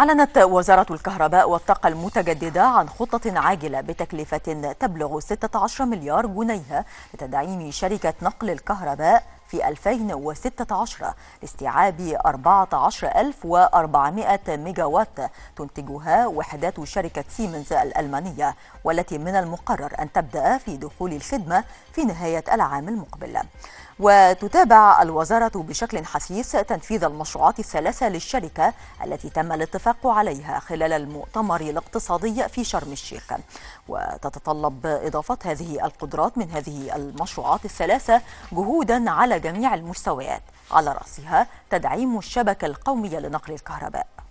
أعلنت وزارة الكهرباء والطاقة المتجددة عن خطة عاجلة بتكلفة تبلغ 16 مليار جنيه لتدعيم شركة نقل الكهرباء في 2016 لاستيعاب 14400 ميجاوات تنتجها وحدات شركة سيمنز الألمانية والتي من المقرر أن تبدأ في دخول الخدمة في نهاية العام المقبل وتتابع الوزارة بشكل حثيث تنفيذ المشروعات الثلاثة للشركة التي تم الاتفاق عليها خلال المؤتمر الاقتصادي في شرم الشيخ وتتطلب إضافة هذه القدرات من هذه المشروعات الثلاثة جهودا على جميع المستويات على رأسها تدعيم الشبكة القومية لنقل الكهرباء